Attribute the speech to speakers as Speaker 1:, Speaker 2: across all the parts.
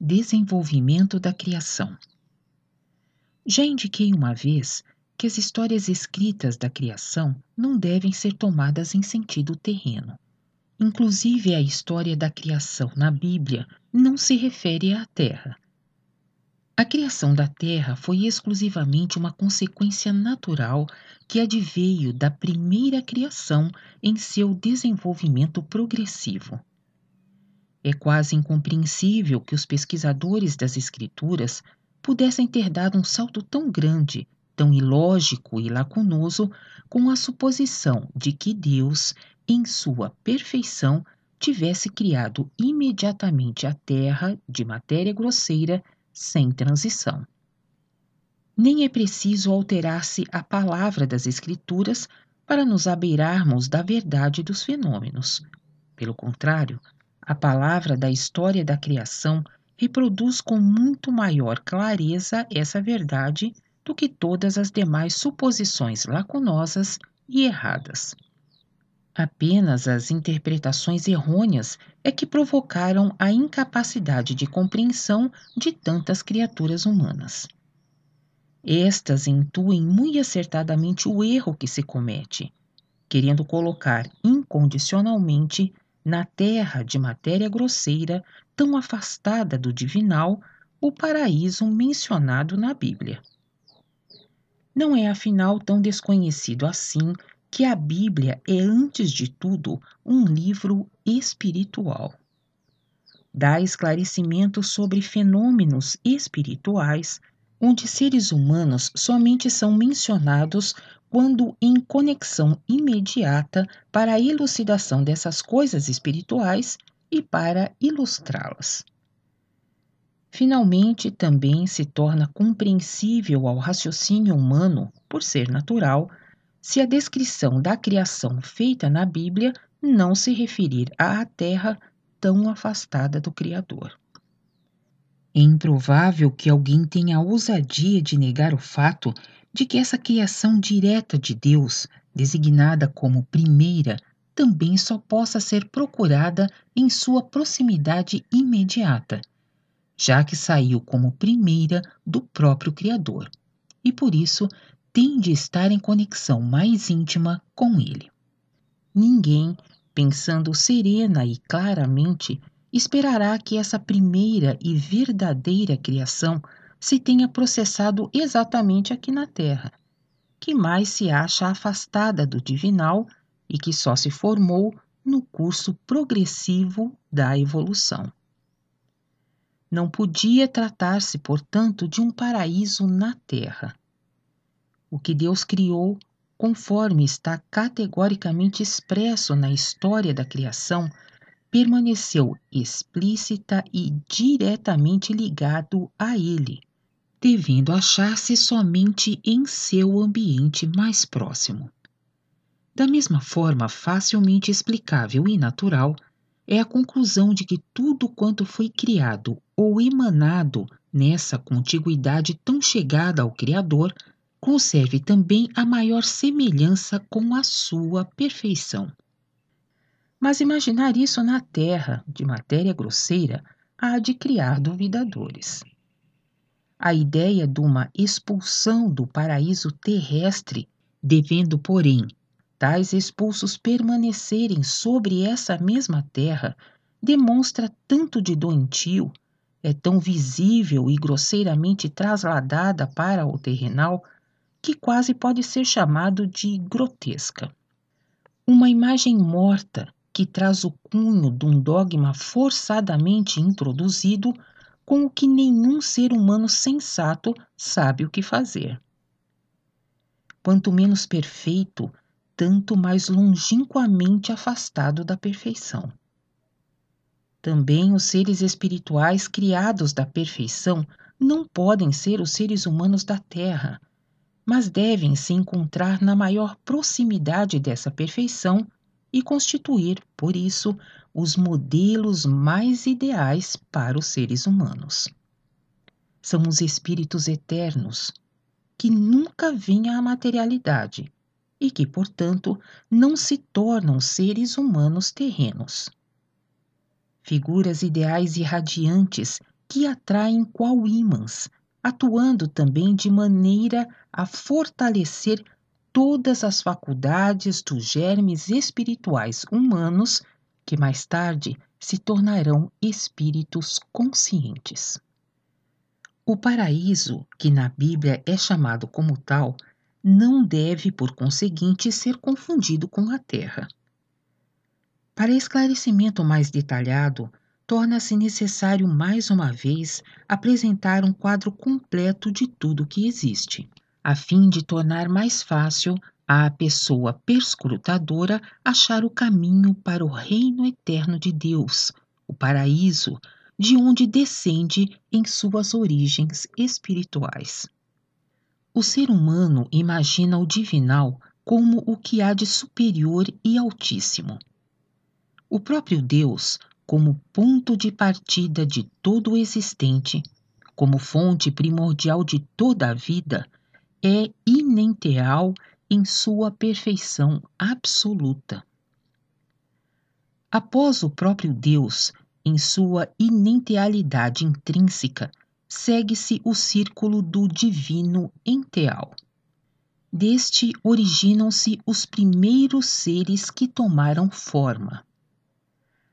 Speaker 1: Desenvolvimento da criação. Já indiquei uma vez que as histórias escritas da criação não devem ser tomadas em sentido terreno. Inclusive, a história da criação na Bíblia não se refere à Terra. A criação da Terra foi exclusivamente uma consequência natural que adveio da primeira criação em seu desenvolvimento progressivo. É quase incompreensível que os pesquisadores das Escrituras pudessem ter dado um salto tão grande, tão ilógico e lacunoso, com a suposição de que Deus, em sua perfeição, tivesse criado imediatamente a Terra de matéria grosseira sem transição. Nem é preciso alterar-se a palavra das Escrituras para nos abeirarmos da verdade dos fenômenos. Pelo contrário, a palavra da história da criação reproduz com muito maior clareza essa verdade do que todas as demais suposições lacunosas e erradas. Apenas as interpretações errôneas é que provocaram a incapacidade de compreensão de tantas criaturas humanas. Estas intuem muito acertadamente o erro que se comete, querendo colocar incondicionalmente na terra de matéria grosseira, tão afastada do divinal, o paraíso mencionado na Bíblia. Não é afinal tão desconhecido assim que a Bíblia é, antes de tudo, um livro espiritual. Dá esclarecimentos sobre fenômenos espirituais onde seres humanos somente são mencionados quando em conexão imediata para a elucidação dessas coisas espirituais e para ilustrá-las. Finalmente, também se torna compreensível ao raciocínio humano, por ser natural, se a descrição da criação feita na Bíblia não se referir à Terra tão afastada do Criador. É improvável que alguém tenha a ousadia de negar o fato de que essa criação direta de Deus, designada como primeira, também só possa ser procurada em sua proximidade imediata, já que saiu como primeira do próprio Criador, e por isso tem de estar em conexão mais íntima com ele. Ninguém, pensando serena e claramente, esperará que essa primeira e verdadeira criação se tenha processado exatamente aqui na Terra, que mais se acha afastada do divinal e que só se formou no curso progressivo da evolução. Não podia tratar-se, portanto, de um paraíso na Terra. O que Deus criou, conforme está categoricamente expresso na história da criação, permaneceu explícita e diretamente ligado a ele, devendo achar-se somente em seu ambiente mais próximo. Da mesma forma facilmente explicável e natural, é a conclusão de que tudo quanto foi criado ou emanado nessa contiguidade tão chegada ao Criador conserve também a maior semelhança com a sua perfeição. Mas imaginar isso na terra, de matéria grosseira, há de criar duvidadores. A ideia de uma expulsão do paraíso terrestre, devendo, porém, tais expulsos permanecerem sobre essa mesma terra, demonstra tanto de doentio, é tão visível e grosseiramente trasladada para o terrenal, que quase pode ser chamado de grotesca. Uma imagem morta que traz o cunho de um dogma forçadamente introduzido com o que nenhum ser humano sensato sabe o que fazer. Quanto menos perfeito, tanto mais longinquamente afastado da perfeição. Também os seres espirituais criados da perfeição não podem ser os seres humanos da Terra, mas devem se encontrar na maior proximidade dessa perfeição e constituir, por isso, os modelos mais ideais para os seres humanos. São os espíritos eternos, que nunca vêm à materialidade e que, portanto, não se tornam seres humanos terrenos. Figuras ideais irradiantes que atraem qual ímãs, atuando também de maneira a fortalecer todas as faculdades dos germes espirituais humanos que mais tarde se tornarão espíritos conscientes. O paraíso, que na Bíblia é chamado como tal, não deve, por conseguinte, ser confundido com a terra. Para esclarecimento mais detalhado, torna-se necessário mais uma vez apresentar um quadro completo de tudo que existe a fim de tornar mais fácil à pessoa perscrutadora achar o caminho para o reino eterno de Deus, o paraíso, de onde descende em suas origens espirituais. O ser humano imagina o divinal como o que há de superior e altíssimo. O próprio Deus, como ponto de partida de todo o existente, como fonte primordial de toda a vida, é inenteal em sua perfeição absoluta. Após o próprio Deus, em sua inentealidade intrínseca, segue-se o círculo do divino enteal. Deste originam-se os primeiros seres que tomaram forma.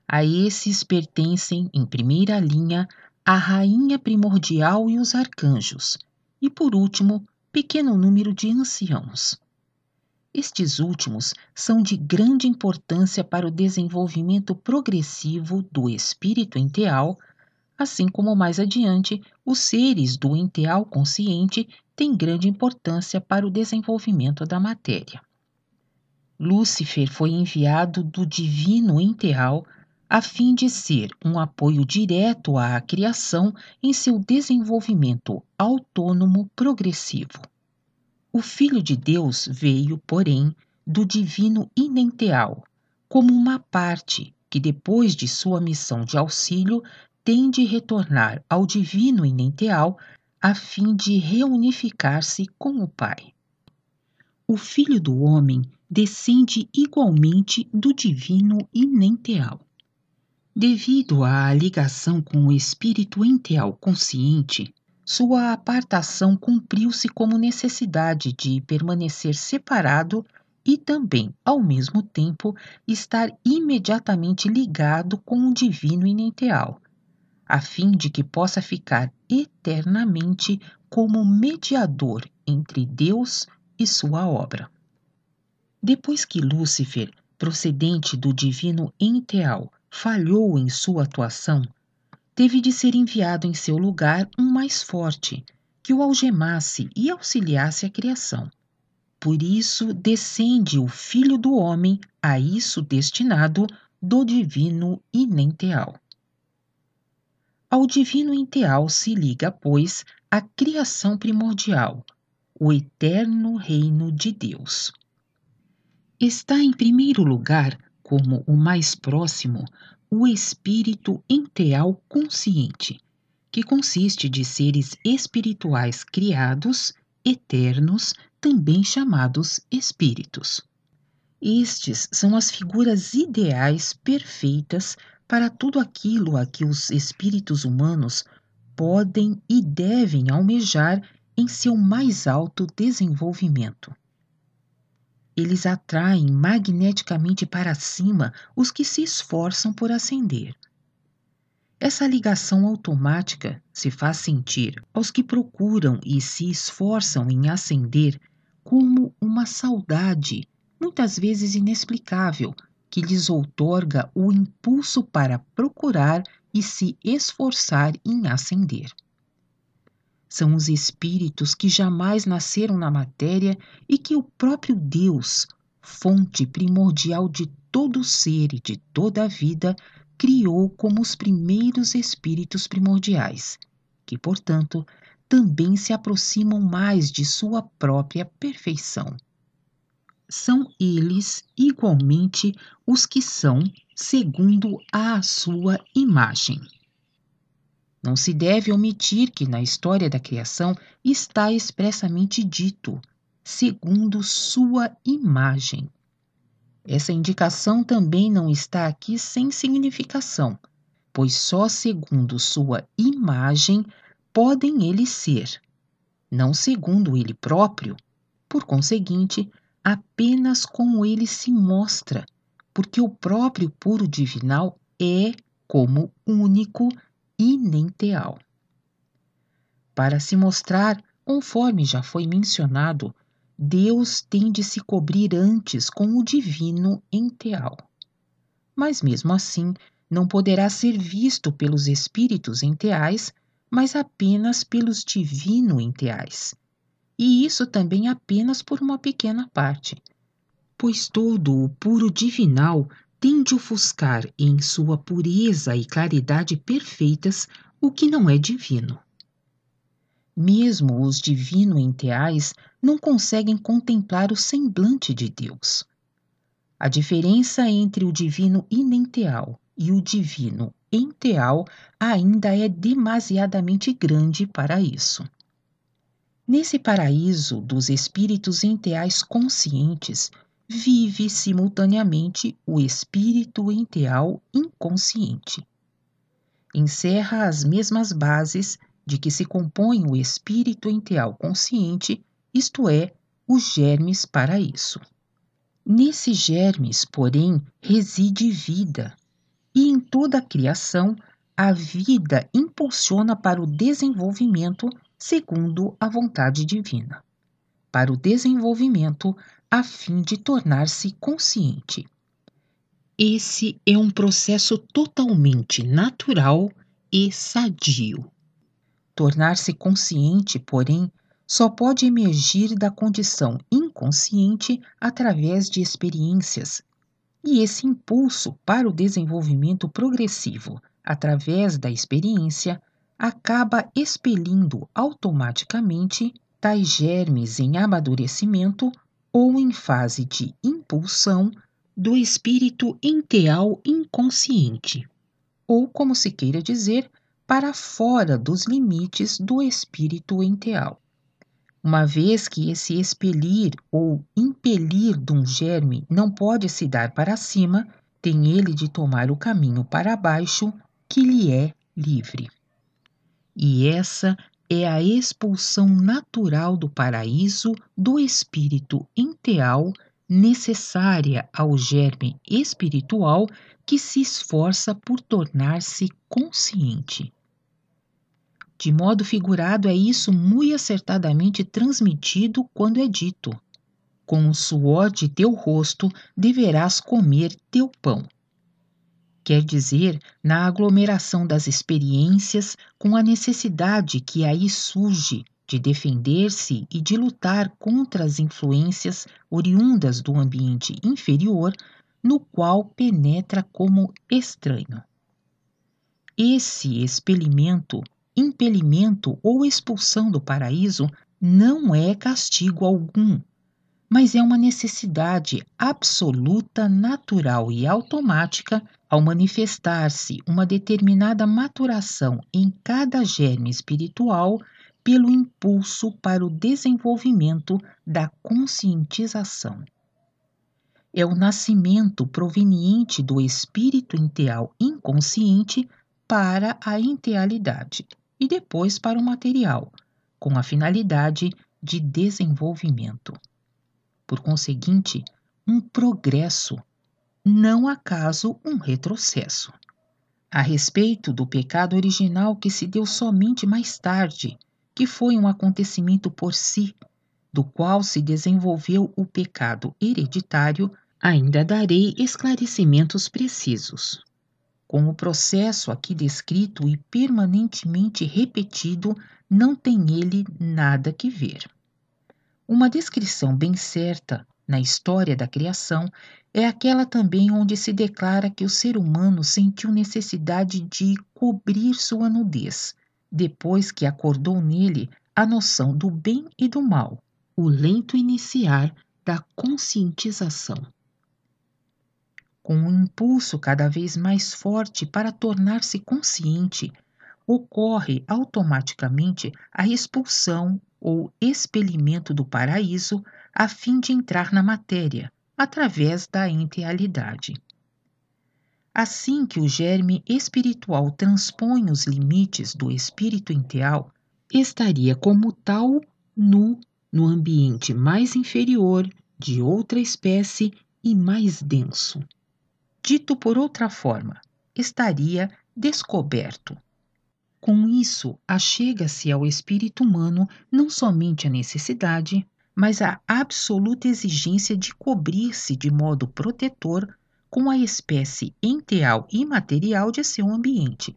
Speaker 1: A esses pertencem, em primeira linha, a rainha primordial e os arcanjos, e por último, pequeno número de anciãos. Estes últimos são de grande importância para o desenvolvimento progressivo do espírito enteal, assim como mais adiante os seres do enteal consciente têm grande importância para o desenvolvimento da matéria. Lúcifer foi enviado do divino enteal a fim de ser um apoio direto à criação em seu desenvolvimento autônomo progressivo. O Filho de Deus veio, porém, do divino inenteal, como uma parte que, depois de sua missão de auxílio, tem de retornar ao divino inenteal a fim de reunificar-se com o Pai. O Filho do Homem descende igualmente do divino inenteal. Devido à ligação com o espírito enteal consciente, sua apartação cumpriu-se como necessidade de permanecer separado e também, ao mesmo tempo, estar imediatamente ligado com o divino inenteal, a fim de que possa ficar eternamente como mediador entre Deus e sua obra. Depois que Lúcifer, procedente do divino enteal, falhou em sua atuação, teve de ser enviado em seu lugar um mais forte, que o algemasse e auxiliasse a criação. Por isso descende o Filho do Homem, a isso destinado, do divino inenteal. Ao divino inenteal se liga, pois, a criação primordial, o eterno reino de Deus. Está em primeiro lugar como o mais próximo o espírito enteal consciente, que consiste de seres espirituais criados, eternos, também chamados espíritos. Estes são as figuras ideais perfeitas para tudo aquilo a que os espíritos humanos podem e devem almejar em seu mais alto desenvolvimento eles atraem magneticamente para cima os que se esforçam por ascender. Essa ligação automática se faz sentir aos que procuram e se esforçam em ascender como uma saudade, muitas vezes inexplicável, que lhes outorga o impulso para procurar e se esforçar em ascender. São os espíritos que jamais nasceram na matéria e que o próprio Deus, fonte primordial de todo ser e de toda a vida, criou como os primeiros espíritos primordiais, que, portanto, também se aproximam mais de sua própria perfeição. São eles, igualmente, os que são segundo a sua imagem. Não se deve omitir que na história da criação está expressamente dito, segundo sua imagem. Essa indicação também não está aqui sem significação, pois só segundo sua imagem podem eles ser, não segundo ele próprio. Por conseguinte, apenas como ele se mostra, porque o próprio puro divinal é, como único, inenteal. Para se mostrar, conforme já foi mencionado, Deus tem de se cobrir antes com o divino enteal. Mas mesmo assim, não poderá ser visto pelos espíritos enteais, mas apenas pelos divino enteais. E isso também apenas por uma pequena parte, pois todo o puro divinal de ofuscar em sua pureza e claridade perfeitas o que não é divino. Mesmo os divino enteais não conseguem contemplar o semblante de Deus. A diferença entre o divino inenteal e o divino enteal ainda é demasiadamente grande para isso. Nesse paraíso dos espíritos enteais conscientes, vive simultaneamente o espírito enteal inconsciente. Encerra as mesmas bases de que se compõe o espírito enteal consciente, isto é, os germes para isso. Nesses germes, porém, reside vida, e em toda a criação, a vida impulsiona para o desenvolvimento segundo a vontade divina. Para o desenvolvimento, a fim de tornar-se consciente. Esse é um processo totalmente natural e sadio. Tornar-se consciente, porém, só pode emergir da condição inconsciente através de experiências. E esse impulso para o desenvolvimento progressivo através da experiência acaba expelindo automaticamente tais germes em amadurecimento ou em fase de impulsão do espírito enteal inconsciente, ou como se queira dizer, para fora dos limites do espírito enteal. Uma vez que esse expelir ou impelir de um germe não pode se dar para cima, tem ele de tomar o caminho para baixo que lhe é livre. E essa é a expulsão natural do paraíso do espírito enteal necessária ao germe espiritual que se esforça por tornar-se consciente. De modo figurado, é isso muito acertadamente transmitido quando é dito: Com o suor de teu rosto deverás comer teu pão quer dizer, na aglomeração das experiências com a necessidade que aí surge de defender-se e de lutar contra as influências oriundas do ambiente inferior no qual penetra como estranho. Esse expelimento, impelimento ou expulsão do paraíso não é castigo algum, mas é uma necessidade absoluta, natural e automática ao manifestar-se uma determinada maturação em cada germe espiritual, pelo impulso para o desenvolvimento da conscientização. É o nascimento proveniente do espírito inteal inconsciente para a intealidade e depois para o material, com a finalidade de desenvolvimento. Por conseguinte, um progresso não acaso um retrocesso. A respeito do pecado original que se deu somente mais tarde, que foi um acontecimento por si, do qual se desenvolveu o pecado hereditário, ainda darei esclarecimentos precisos. Com o processo aqui descrito e permanentemente repetido, não tem ele nada que ver. Uma descrição bem certa na história da criação é aquela também onde se declara que o ser humano sentiu necessidade de cobrir sua nudez, depois que acordou nele a noção do bem e do mal, o lento iniciar da conscientização. Com um impulso cada vez mais forte para tornar-se consciente, ocorre automaticamente a expulsão ou expelimento do paraíso a fim de entrar na matéria, através da integralidade. Assim que o germe espiritual transpõe os limites do espírito enteal estaria como tal nu no ambiente mais inferior, de outra espécie e mais denso. Dito por outra forma, estaria descoberto. Com isso, achega-se ao espírito humano não somente a necessidade, mas a absoluta exigência de cobrir-se de modo protetor com a espécie enteal e material de seu ambiente.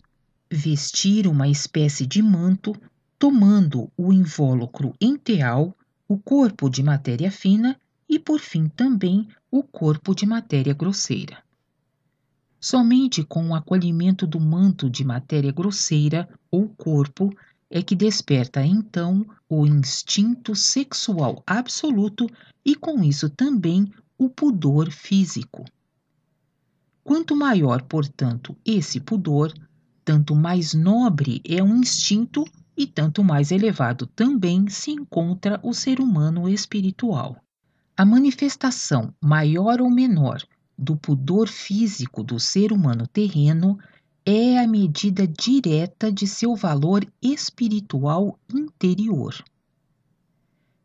Speaker 1: Vestir uma espécie de manto, tomando o invólucro enteal, o corpo de matéria fina e, por fim, também o corpo de matéria grosseira. Somente com o acolhimento do manto de matéria grosseira ou corpo é que desperta então o instinto sexual absoluto e com isso também o pudor físico. Quanto maior, portanto, esse pudor, tanto mais nobre é o instinto e tanto mais elevado também se encontra o ser humano espiritual. A manifestação, maior ou menor, do pudor físico do ser humano terreno é a medida direta de seu valor espiritual interior.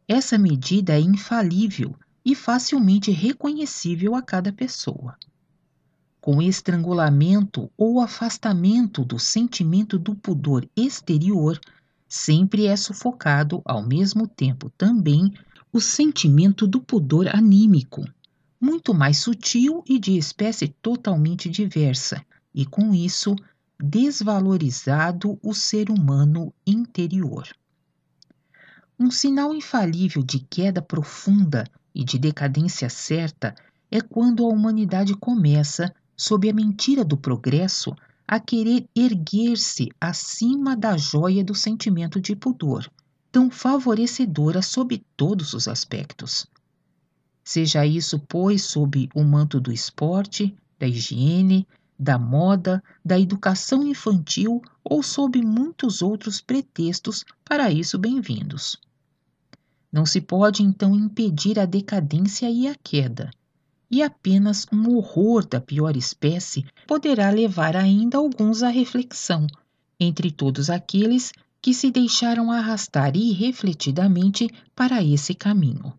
Speaker 1: Essa medida é infalível e facilmente reconhecível a cada pessoa. Com estrangulamento ou afastamento do sentimento do pudor exterior, sempre é sufocado, ao mesmo tempo, também, o sentimento do pudor anímico, muito mais sutil e de espécie totalmente diversa, e com isso desvalorizado o ser humano interior. Um sinal infalível de queda profunda e de decadência certa é quando a humanidade começa, sob a mentira do progresso, a querer erguer-se acima da joia do sentimento de pudor, tão favorecedora sob todos os aspectos seja isso, pois, sob o manto do esporte, da higiene, da moda, da educação infantil ou sob muitos outros pretextos para isso bem-vindos. Não se pode então impedir a decadência e a queda, e apenas um horror da pior espécie poderá levar ainda alguns à reflexão, entre todos aqueles que se deixaram arrastar irrefletidamente para esse caminho.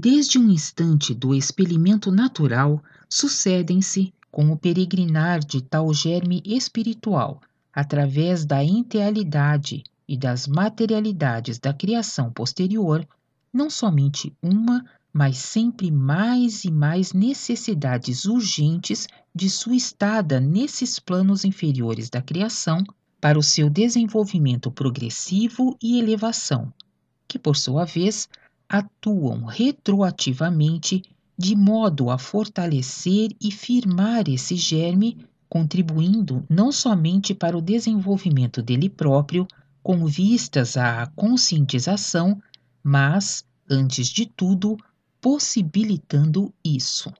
Speaker 1: Desde um instante do expelimento natural, sucedem-se, com o peregrinar de tal germe espiritual, através da intealidade e das materialidades da criação posterior, não somente uma, mas sempre mais e mais necessidades urgentes de sua estada nesses planos inferiores da criação para o seu desenvolvimento progressivo e elevação, que por sua vez atuam retroativamente de modo a fortalecer e firmar esse germe, contribuindo não somente para o desenvolvimento dele próprio, com vistas à conscientização, mas, antes de tudo, possibilitando isso.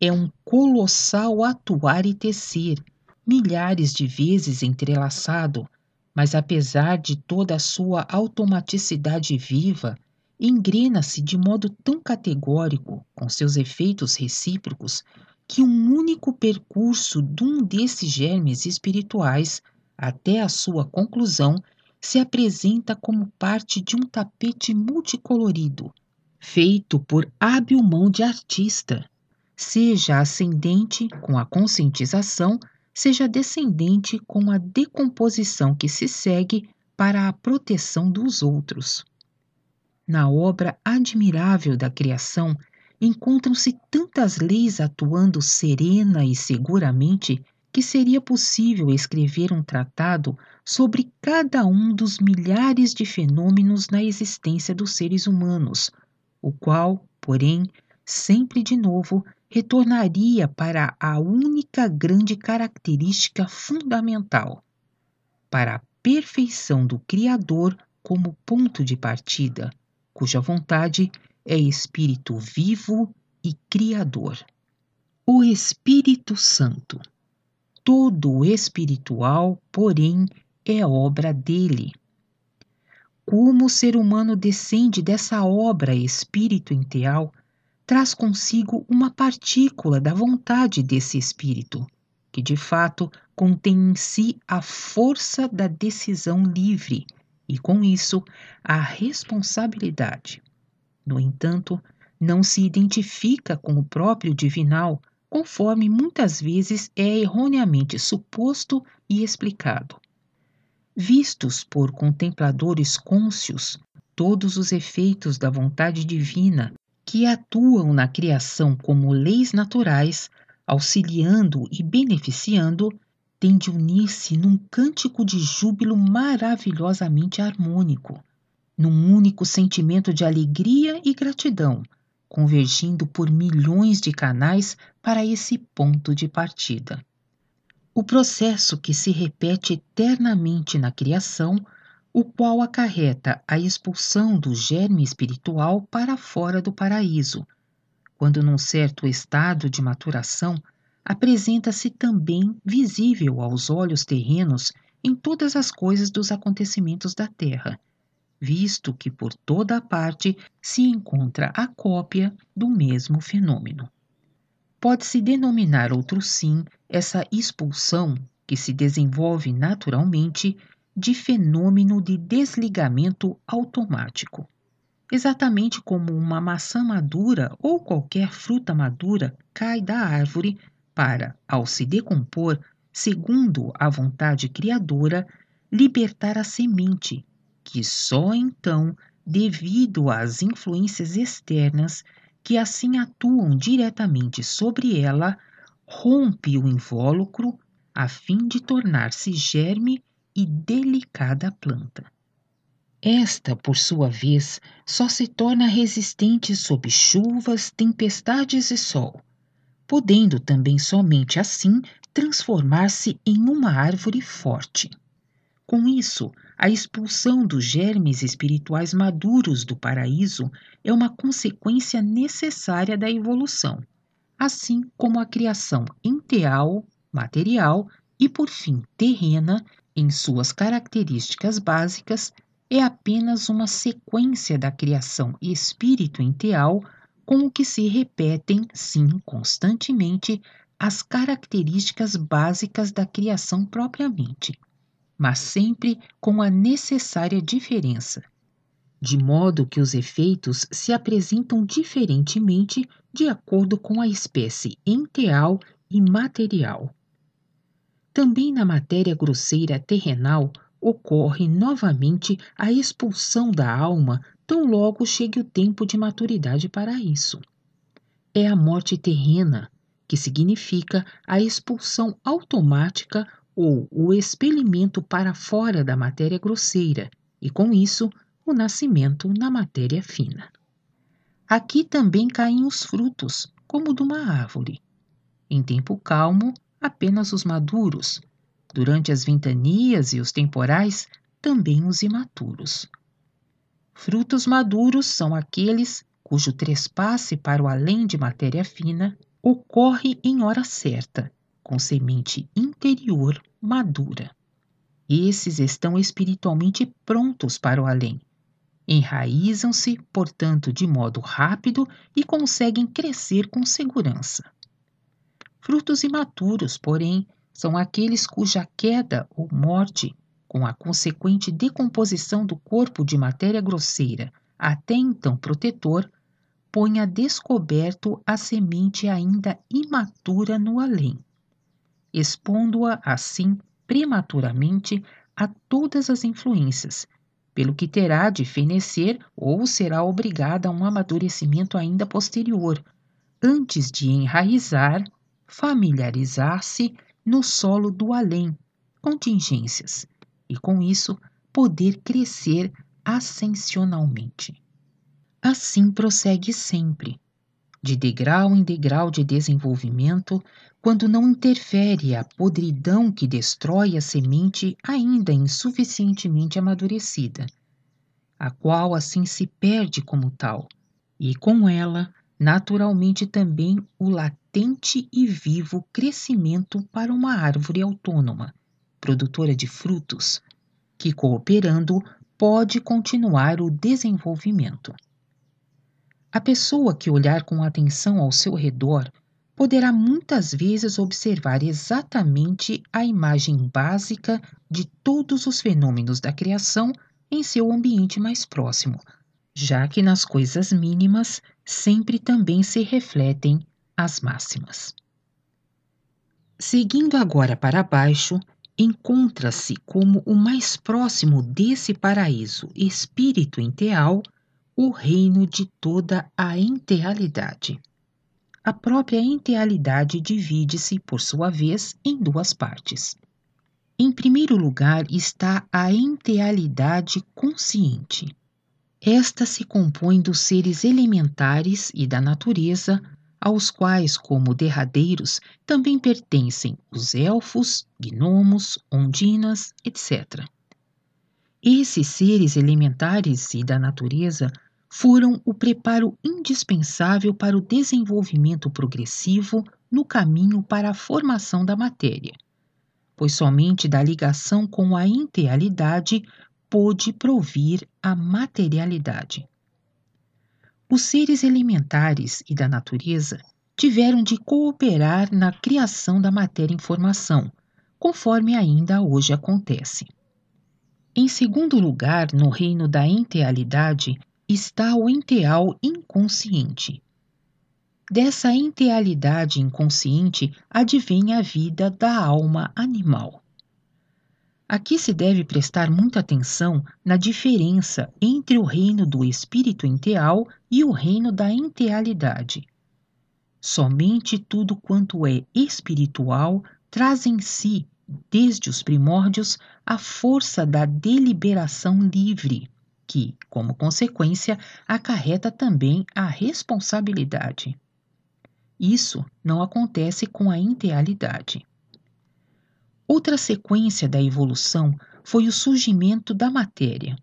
Speaker 1: É um colossal atuar e tecer, milhares de vezes entrelaçado, mas apesar de toda a sua automaticidade viva, engrena-se de modo tão categórico, com seus efeitos recíprocos, que um único percurso de um desses germes espirituais até a sua conclusão se apresenta como parte de um tapete multicolorido, feito por hábil mão de artista, seja ascendente com a conscientização seja descendente com a decomposição que se segue para a proteção dos outros. Na obra admirável da criação, encontram-se tantas leis atuando serena e seguramente que seria possível escrever um tratado sobre cada um dos milhares de fenômenos na existência dos seres humanos, o qual, porém, sempre de novo retornaria para a única grande característica fundamental para a perfeição do Criador como ponto de partida, cuja vontade é espírito vivo e criador. O Espírito Santo. Todo o espiritual, porém, é obra dele. Como o ser humano descende dessa obra espírito interal, traz consigo uma partícula da vontade desse espírito, que de fato contém em si a força da decisão livre e, com isso, a responsabilidade. No entanto, não se identifica com o próprio divinal, conforme muitas vezes é erroneamente suposto e explicado. Vistos por contempladores cônscios todos os efeitos da vontade divina que atuam na criação como leis naturais, auxiliando e beneficiando, têm de unir-se num cântico de júbilo maravilhosamente harmônico, num único sentimento de alegria e gratidão, convergindo por milhões de canais para esse ponto de partida. O processo que se repete eternamente na criação o qual acarreta a expulsão do germe espiritual para fora do paraíso, quando num certo estado de maturação apresenta-se também visível aos olhos terrenos em todas as coisas dos acontecimentos da terra, visto que por toda a parte se encontra a cópia do mesmo fenômeno. Pode-se denominar outro sim essa expulsão que se desenvolve naturalmente de fenômeno de desligamento automático. Exatamente como uma maçã madura ou qualquer fruta madura cai da árvore para, ao se decompor, segundo a vontade criadora, libertar a semente, que só então, devido às influências externas que assim atuam diretamente sobre ela, rompe o invólucro a fim de tornar-se germe e delicada planta. Esta, por sua vez, só se torna resistente sob chuvas, tempestades e sol, podendo também somente assim transformar-se em uma árvore forte. Com isso, a expulsão dos germes espirituais maduros do paraíso é uma consequência necessária da evolução, assim como a criação enteal, material e, por fim, terrena em suas características básicas, é apenas uma sequência da criação espírito-enteal com que se repetem, sim, constantemente, as características básicas da criação propriamente, mas sempre com a necessária diferença, de modo que os efeitos se apresentam diferentemente de acordo com a espécie enteal e material. Também na matéria grosseira terrenal ocorre novamente a expulsão da alma tão logo chegue o tempo de maturidade para isso. É a morte terrena, que significa a expulsão automática ou o expelimento para fora da matéria grosseira, e com isso, o nascimento na matéria fina. Aqui também caem os frutos, como de uma árvore. Em tempo calmo, apenas os maduros, durante as ventanias e os temporais, também os imaturos. Frutos maduros são aqueles cujo trespasse para o além de matéria fina ocorre em hora certa, com semente interior madura. Esses estão espiritualmente prontos para o além. Enraizam-se, portanto, de modo rápido e conseguem crescer com segurança. Frutos imaturos, porém, são aqueles cuja queda ou morte, com a consequente decomposição do corpo de matéria grosseira, até então protetor, põe a descoberto a semente ainda imatura no além, expondo-a assim prematuramente a todas as influências, pelo que terá de fenecer ou será obrigada a um amadurecimento ainda posterior, antes de enraizar familiarizar-se no solo do além, contingências, e com isso poder crescer ascensionalmente. Assim prossegue sempre, de degrau em degrau de desenvolvimento, quando não interfere a podridão que destrói a semente ainda insuficientemente amadurecida, a qual assim se perde como tal, e com ela, naturalmente também o latim latente e vivo crescimento para uma árvore autônoma, produtora de frutos, que cooperando pode continuar o desenvolvimento. A pessoa que olhar com atenção ao seu redor poderá muitas vezes observar exatamente a imagem básica de todos os fenômenos da criação em seu ambiente mais próximo, já que nas coisas mínimas sempre também se refletem as máximas. Seguindo agora para baixo, encontra-se como o mais próximo desse paraíso espírito enteal o reino de toda a entealidade. A própria entealidade divide-se, por sua vez, em duas partes. Em primeiro lugar está a entealidade consciente. Esta se compõe dos seres elementares e da natureza, aos quais, como derradeiros, também pertencem os elfos, gnomos, ondinas, etc. Esses seres elementares e da natureza foram o preparo indispensável para o desenvolvimento progressivo no caminho para a formação da matéria, pois somente da ligação com a integralidade pôde provir a materialidade os seres elementares e da natureza tiveram de cooperar na criação da matéria informação, formação, conforme ainda hoje acontece. Em segundo lugar, no reino da entealidade, está o enteal inconsciente. Dessa entealidade inconsciente advém a vida da alma animal. Aqui se deve prestar muita atenção na diferença entre o reino do espírito enteal e o reino da entealidade. Somente tudo quanto é espiritual traz em si, desde os primórdios, a força da deliberação livre, que, como consequência, acarreta também a responsabilidade. Isso não acontece com a entealidade. Outra sequência da evolução foi o surgimento da matéria.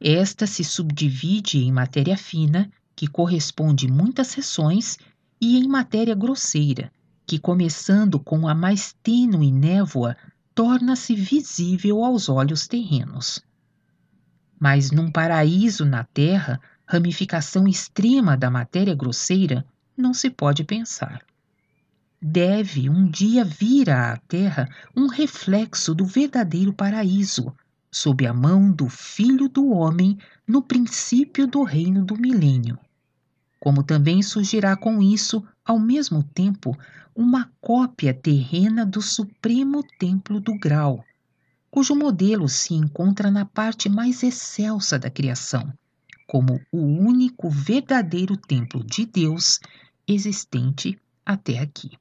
Speaker 1: Esta se subdivide em matéria fina, que corresponde muitas seções, e em matéria grosseira, que, começando com a mais tênue névoa, torna-se visível aos olhos terrenos. Mas num paraíso na Terra, ramificação extrema da matéria grosseira não se pode pensar deve um dia vir à Terra um reflexo do verdadeiro paraíso, sob a mão do Filho do Homem no princípio do reino do milênio. Como também surgirá com isso, ao mesmo tempo, uma cópia terrena do Supremo Templo do Grau, cujo modelo se encontra na parte mais excelsa da criação, como o único verdadeiro templo de Deus existente até aqui.